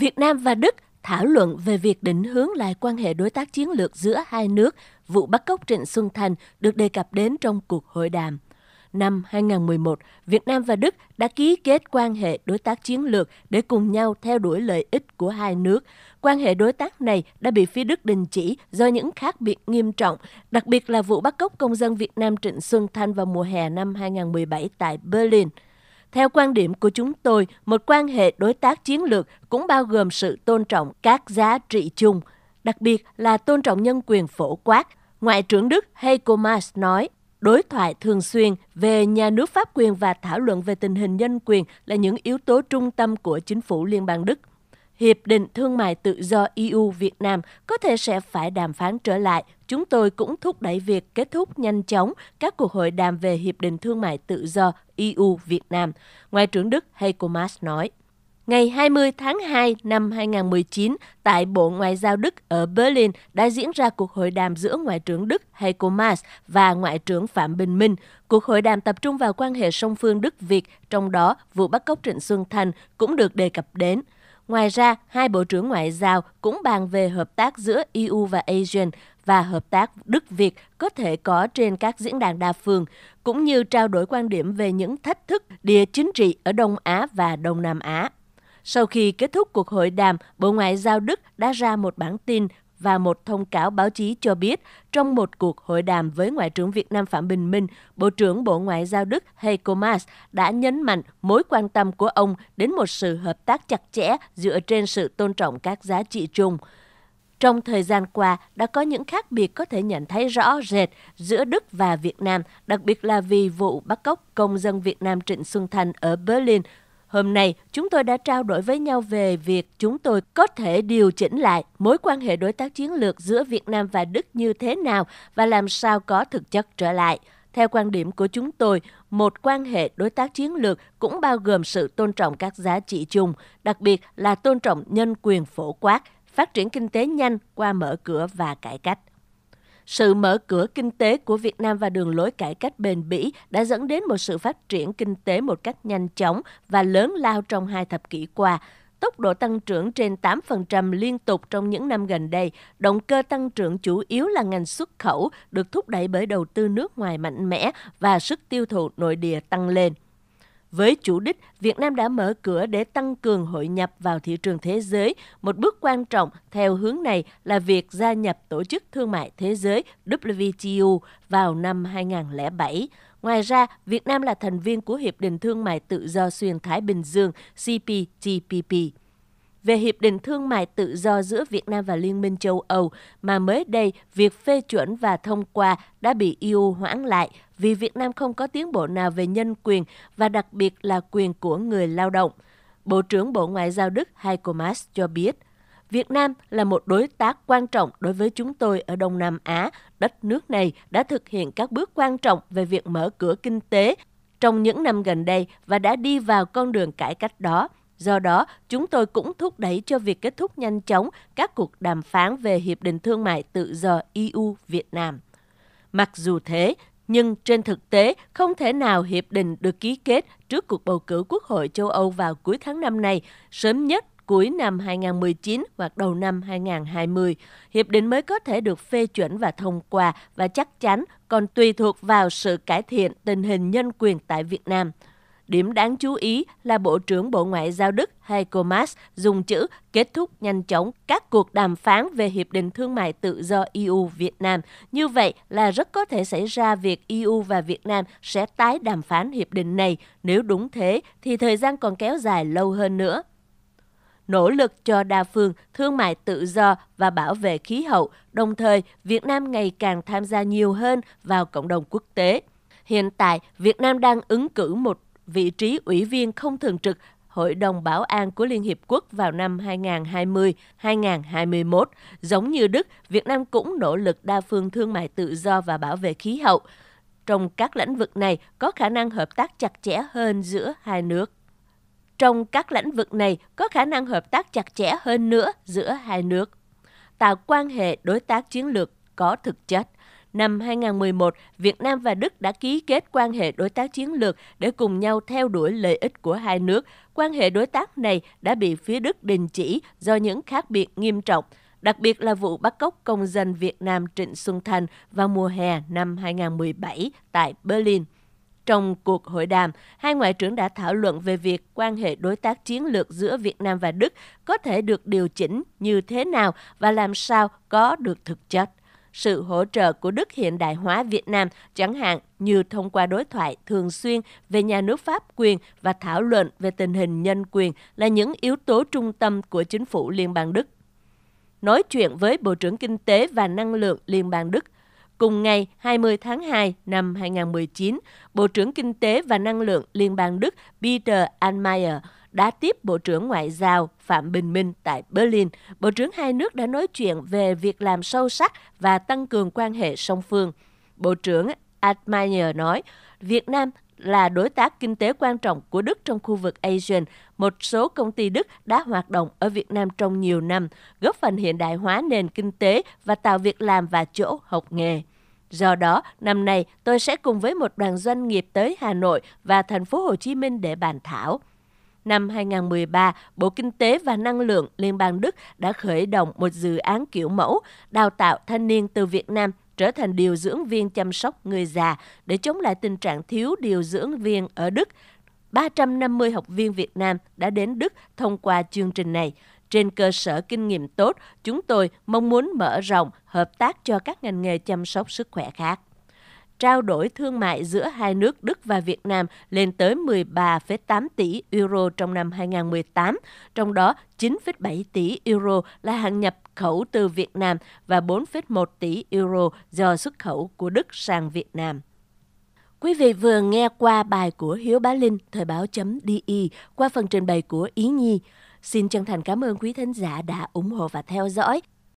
Việt Nam và Đức thảo luận về việc định hướng lại quan hệ đối tác chiến lược giữa hai nước, vụ bắt cóc Trịnh Xuân Thành được đề cập đến trong cuộc hội đàm. Năm 2011, Việt Nam và Đức đã ký kết quan hệ đối tác chiến lược để cùng nhau theo đuổi lợi ích của hai nước. Quan hệ đối tác này đã bị phía Đức đình chỉ do những khác biệt nghiêm trọng, đặc biệt là vụ bắt cóc công dân Việt Nam Trịnh Xuân Thanh vào mùa hè năm 2017 tại Berlin. Theo quan điểm của chúng tôi, một quan hệ đối tác chiến lược cũng bao gồm sự tôn trọng các giá trị chung, đặc biệt là tôn trọng nhân quyền phổ quát. Ngoại trưởng Đức Heiko Maas nói, đối thoại thường xuyên về nhà nước pháp quyền và thảo luận về tình hình nhân quyền là những yếu tố trung tâm của chính phủ Liên bang Đức. Hiệp định Thương mại Tự do EU Việt Nam có thể sẽ phải đàm phán trở lại. Chúng tôi cũng thúc đẩy việc kết thúc nhanh chóng các cuộc hội đàm về Hiệp định Thương mại Tự do EU Việt Nam, Ngoại trưởng Đức Heiko Maas nói. Ngày 20 tháng 2 năm 2019, tại Bộ Ngoại giao Đức ở Berlin đã diễn ra cuộc hội đàm giữa Ngoại trưởng Đức Heiko Maas và Ngoại trưởng Phạm Bình Minh. Cuộc hội đàm tập trung vào quan hệ song phương Đức-Việt, trong đó vụ bắt cóc Trịnh Xuân Thành cũng được đề cập đến – Ngoài ra, hai Bộ trưởng Ngoại giao cũng bàn về hợp tác giữa EU và ASEAN và hợp tác Đức-Việt có thể có trên các diễn đàn đa phương, cũng như trao đổi quan điểm về những thách thức địa chính trị ở Đông Á và Đông Nam Á. Sau khi kết thúc cuộc hội đàm, Bộ Ngoại giao Đức đã ra một bản tin và một thông cáo báo chí cho biết trong một cuộc hội đàm với Ngoại trưởng Việt Nam Phạm Bình Minh, Bộ trưởng Bộ Ngoại giao Đức Heiko Maas đã nhấn mạnh mối quan tâm của ông đến một sự hợp tác chặt chẽ dựa trên sự tôn trọng các giá trị chung. Trong thời gian qua, đã có những khác biệt có thể nhận thấy rõ rệt giữa Đức và Việt Nam, đặc biệt là vì vụ bắt cóc công dân Việt Nam Trịnh Xuân Thành ở Berlin Hôm nay, chúng tôi đã trao đổi với nhau về việc chúng tôi có thể điều chỉnh lại mối quan hệ đối tác chiến lược giữa Việt Nam và Đức như thế nào và làm sao có thực chất trở lại. Theo quan điểm của chúng tôi, một quan hệ đối tác chiến lược cũng bao gồm sự tôn trọng các giá trị chung, đặc biệt là tôn trọng nhân quyền phổ quát, phát triển kinh tế nhanh qua mở cửa và cải cách. Sự mở cửa kinh tế của Việt Nam và đường lối cải cách bền bỉ đã dẫn đến một sự phát triển kinh tế một cách nhanh chóng và lớn lao trong hai thập kỷ qua. Tốc độ tăng trưởng trên 8% liên tục trong những năm gần đây, động cơ tăng trưởng chủ yếu là ngành xuất khẩu được thúc đẩy bởi đầu tư nước ngoài mạnh mẽ và sức tiêu thụ nội địa tăng lên. Với chủ đích, Việt Nam đã mở cửa để tăng cường hội nhập vào thị trường thế giới. Một bước quan trọng theo hướng này là việc gia nhập Tổ chức Thương mại Thế giới WTO vào năm 2007. Ngoài ra, Việt Nam là thành viên của Hiệp định Thương mại Tự do Xuyên Thái Bình Dương CPTPP về Hiệp định Thương mại Tự do giữa Việt Nam và Liên minh châu Âu mà mới đây việc phê chuẩn và thông qua đã bị EU hoãn lại vì Việt Nam không có tiến bộ nào về nhân quyền và đặc biệt là quyền của người lao động. Bộ trưởng Bộ Ngoại giao Đức Heiko Maas cho biết, Việt Nam là một đối tác quan trọng đối với chúng tôi ở Đông Nam Á. Đất nước này đã thực hiện các bước quan trọng về việc mở cửa kinh tế trong những năm gần đây và đã đi vào con đường cải cách đó. Do đó, chúng tôi cũng thúc đẩy cho việc kết thúc nhanh chóng các cuộc đàm phán về Hiệp định Thương mại Tự do EU-Việt Nam. Mặc dù thế, nhưng trên thực tế không thể nào hiệp định được ký kết trước cuộc bầu cử Quốc hội châu Âu vào cuối tháng năm này, sớm nhất cuối năm 2019 hoặc đầu năm 2020. Hiệp định mới có thể được phê chuẩn và thông qua và chắc chắn còn tùy thuộc vào sự cải thiện tình hình nhân quyền tại Việt Nam. Điểm đáng chú ý là Bộ trưởng Bộ Ngoại giao Đức Heiko Maas dùng chữ kết thúc nhanh chóng các cuộc đàm phán về Hiệp định Thương mại Tự do EU-Việt Nam. Như vậy là rất có thể xảy ra việc EU và Việt Nam sẽ tái đàm phán hiệp định này. Nếu đúng thế thì thời gian còn kéo dài lâu hơn nữa nỗ lực cho đa phương, thương mại tự do và bảo vệ khí hậu, đồng thời Việt Nam ngày càng tham gia nhiều hơn vào cộng đồng quốc tế. Hiện tại, Việt Nam đang ứng cử một vị trí Ủy viên không thường trực Hội đồng Bảo an của Liên Hiệp Quốc vào năm 2020-2021. Giống như Đức, Việt Nam cũng nỗ lực đa phương thương mại tự do và bảo vệ khí hậu. Trong các lĩnh vực này có khả năng hợp tác chặt chẽ hơn giữa hai nước. Trong các lĩnh vực này có khả năng hợp tác chặt chẽ hơn nữa giữa hai nước. Tạo quan hệ đối tác chiến lược có thực chất Năm 2011, Việt Nam và Đức đã ký kết quan hệ đối tác chiến lược để cùng nhau theo đuổi lợi ích của hai nước. Quan hệ đối tác này đã bị phía Đức đình chỉ do những khác biệt nghiêm trọng đặc biệt là vụ bắt cóc công dân Việt Nam Trịnh Xuân Thành vào mùa hè năm 2017 tại Berlin. Trong cuộc hội đàm, hai ngoại trưởng đã thảo luận về việc quan hệ đối tác chiến lược giữa Việt Nam và Đức có thể được điều chỉnh như thế nào và làm sao có được thực chất sự hỗ trợ của Đức hiện đại hóa Việt Nam, chẳng hạn như thông qua đối thoại thường xuyên về nhà nước pháp quyền và thảo luận về tình hình nhân quyền là những yếu tố trung tâm của chính phủ Liên bang Đức. Nói chuyện với Bộ trưởng Kinh tế và Năng lượng Liên bang Đức, Cùng ngày 20 tháng 2 năm 2019, Bộ trưởng Kinh tế và Năng lượng Liên bang Đức Peter Anmeier đã tiếp Bộ trưởng Ngoại giao Phạm Bình Minh tại Berlin. Bộ trưởng hai nước đã nói chuyện về việc làm sâu sắc và tăng cường quan hệ song phương. Bộ trưởng Altmaier nói, Việt Nam là đối tác kinh tế quan trọng của Đức trong khu vực ASEAN. Một số công ty Đức đã hoạt động ở Việt Nam trong nhiều năm, góp phần hiện đại hóa nền kinh tế và tạo việc làm và chỗ học nghề. Do đó, năm nay tôi sẽ cùng với một đoàn doanh nghiệp tới Hà Nội và thành phố Hồ Chí Minh để bàn thảo. Năm 2013, Bộ Kinh tế và Năng lượng Liên bang Đức đã khởi động một dự án kiểu mẫu đào tạo thanh niên từ Việt Nam trở thành điều dưỡng viên chăm sóc người già để chống lại tình trạng thiếu điều dưỡng viên ở Đức. 350 học viên Việt Nam đã đến Đức thông qua chương trình này. Trên cơ sở kinh nghiệm tốt, chúng tôi mong muốn mở rộng hợp tác cho các ngành nghề chăm sóc sức khỏe khác trao đổi thương mại giữa hai nước Đức và Việt Nam lên tới 13,8 tỷ euro trong năm 2018, trong đó 9,7 tỷ euro là hàng nhập khẩu từ Việt Nam và 4,1 tỷ euro do xuất khẩu của Đức sang Việt Nam. Quý vị vừa nghe qua bài của Hiếu Bá Linh, Thời báo.di qua phần trình bày của Ý Nhi. Xin chân thành cảm ơn quý thính giả đã ủng hộ và theo dõi.